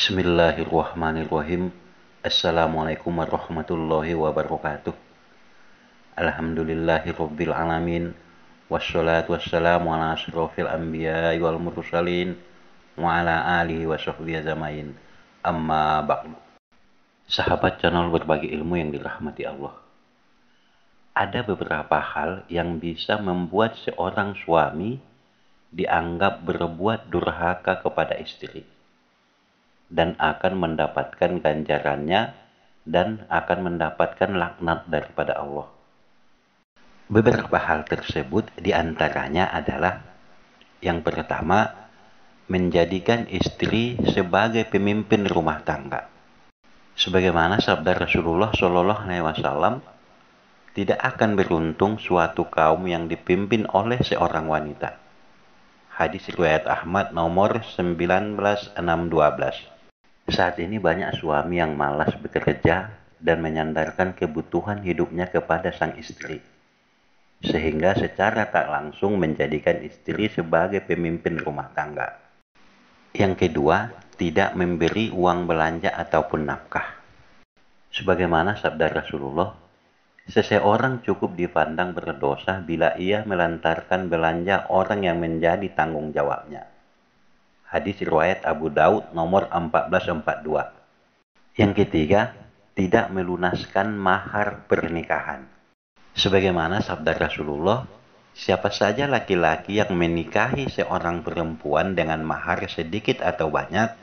Bismillahirrahmanirrahim. Assalamualaikum warahmatullahi wabarakatuh. Alhamdulillahirabbil alamin. Wassalatu wassalamu ala asyrofil anbiya wal mursalin wa ala alihi wa sahbihi ajmain. Amma ba'du. Sahabat channel berbagi ilmu yang dirahmati Allah. Ada beberapa hal yang bisa membuat seorang suami dianggap berbuat durhaka kepada istri dan akan mendapatkan ganjarannya dan akan mendapatkan laknat daripada Allah. Beberapa hal tersebut diantaranya adalah yang pertama, menjadikan istri sebagai pemimpin rumah tangga. Sebagaimana sabda Rasulullah Shallallahu Alaihi Wasallam, tidak akan beruntung suatu kaum yang dipimpin oleh seorang wanita. Hadis riwayat Ahmad nomor 19612. Saat ini banyak suami yang malas bekerja dan menyandarkan kebutuhan hidupnya kepada sang istri. Sehingga secara tak langsung menjadikan istri sebagai pemimpin rumah tangga. Yang kedua, tidak memberi uang belanja ataupun nafkah. Sebagaimana sabda Rasulullah, seseorang cukup dipandang berdosa bila ia melantarkan belanja orang yang menjadi tanggung jawabnya Hadis riwayat Abu Daud nomor 1442. Yang ketiga, tidak melunaskan mahar pernikahan. Sebagaimana sabda Rasulullah, siapa saja laki-laki yang menikahi seorang perempuan dengan mahar sedikit atau banyak,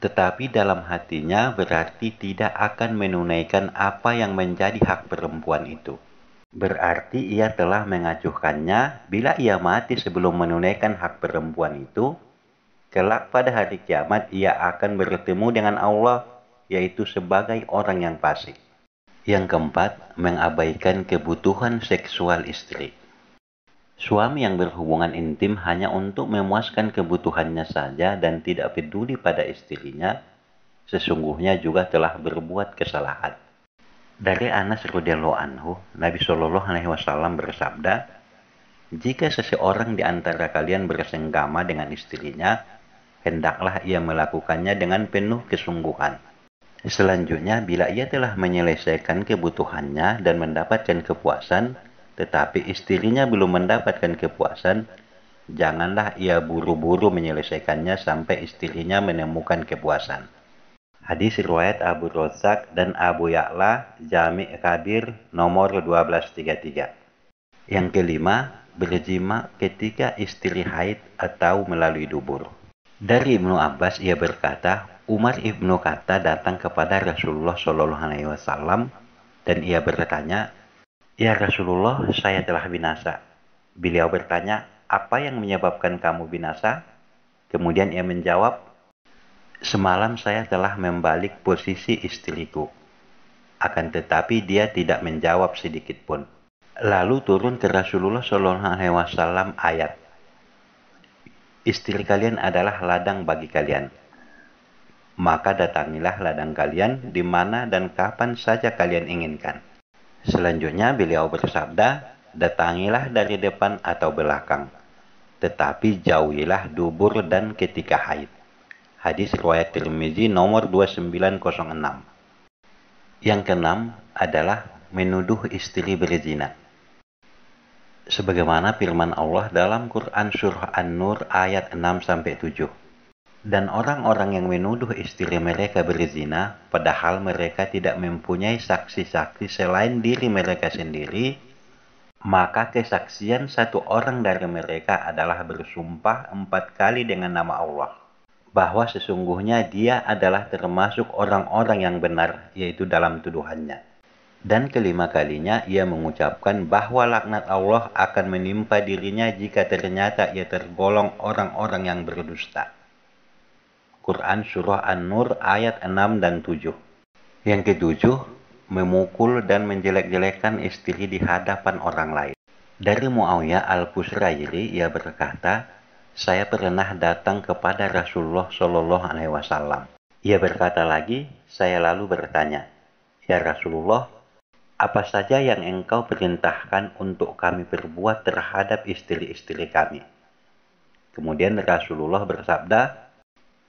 tetapi dalam hatinya berarti tidak akan menunaikan apa yang menjadi hak perempuan itu. Berarti ia telah mengacuhkannya bila ia mati sebelum menunaikan hak perempuan itu, Kelak pada hari kiamat ia akan bertemu dengan Allah yaitu sebagai orang yang fasik. Yang keempat, mengabaikan kebutuhan seksual istri. Suami yang berhubungan intim hanya untuk memuaskan kebutuhannya saja dan tidak peduli pada istrinya, sesungguhnya juga telah berbuat kesalahan. Dari Anas radhiyallahu anhu, Nabi Shallallahu alaihi wasallam bersabda, jika seseorang di antara kalian bersenggama dengan istrinya, hendaklah ia melakukannya dengan penuh kesungguhan. Selanjutnya, bila ia telah menyelesaikan kebutuhannya dan mendapatkan kepuasan, tetapi istrinya belum mendapatkan kepuasan, janganlah ia buru-buru menyelesaikannya sampai istrinya menemukan kepuasan. Hadis riwayat Abu Rozak dan Abu Ya'la Jami' Kabir nomor 1233. Yang kelima, berjima ketika istri haid atau melalui dubur. Dari Ibnu Abbas ia berkata, Umar Ibnu Kata datang kepada Rasulullah Shallallahu alaihi wasallam dan ia bertanya, "Ya Rasulullah, saya telah binasa." Beliau bertanya, "Apa yang menyebabkan kamu binasa?" Kemudian ia menjawab, "Semalam saya telah membalik posisi istriku." Akan tetapi dia tidak menjawab sedikit pun lalu turun ke Rasulullah Shallallahu Alaihi Wasallam ayat istri kalian adalah ladang bagi kalian maka datangilah ladang kalian di mana dan kapan saja kalian inginkan selanjutnya beliau bersabda datangilah dari depan atau belakang tetapi jauhilah dubur dan ketika haid hadis riwayat Tirmizi nomor 2906 yang keenam adalah menuduh istri berzina sebagaimana firman Allah dalam Quran surah An-Nur ayat 6 7. Dan orang-orang yang menuduh istri mereka berzina padahal mereka tidak mempunyai saksi-saksi selain diri mereka sendiri, maka kesaksian satu orang dari mereka adalah bersumpah empat kali dengan nama Allah bahwa sesungguhnya dia adalah termasuk orang-orang yang benar, yaitu dalam tuduhannya. Dan kelima kalinya ia mengucapkan bahwa laknat Allah akan menimpa dirinya jika ternyata ia tergolong orang-orang yang berdusta. Quran Surah An-Nur ayat 6 dan 7 Yang ketujuh, memukul dan menjelek-jelekan istri di hadapan orang lain. Dari Muawiyah Al-Pusrairi ia berkata, saya pernah datang kepada Rasulullah Shallallahu Alaihi Wasallam. Ia berkata lagi, saya lalu bertanya, Ya Rasulullah, apa saja yang engkau perintahkan untuk kami berbuat terhadap istri-istri kami. Kemudian Rasulullah bersabda,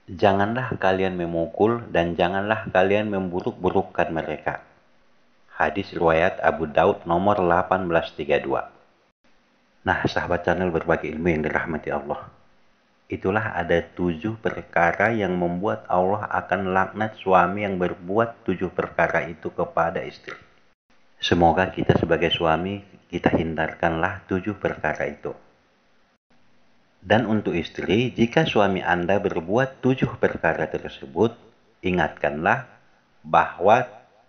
Janganlah kalian memukul dan janganlah kalian memburuk-burukkan mereka. Hadis riwayat Abu Daud nomor 1832. Nah, sahabat channel berbagi ilmu yang dirahmati Allah. Itulah ada tujuh perkara yang membuat Allah akan laknat suami yang berbuat tujuh perkara itu kepada istri. Semoga kita sebagai suami, kita hindarkanlah tujuh perkara itu. Dan untuk istri, jika suami Anda berbuat tujuh perkara tersebut, ingatkanlah bahwa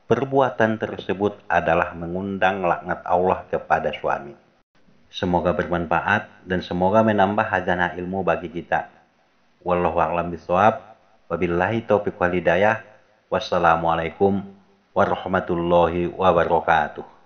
perbuatan tersebut adalah mengundang laknat Allah kepada suami. Semoga bermanfaat dan semoga menambah hazanah ilmu bagi kita. Wallahu a'lam bishawab. Wabillahi taufiq wal hidayah. Wassalamualaikum warahmatullahi wabarakatuh.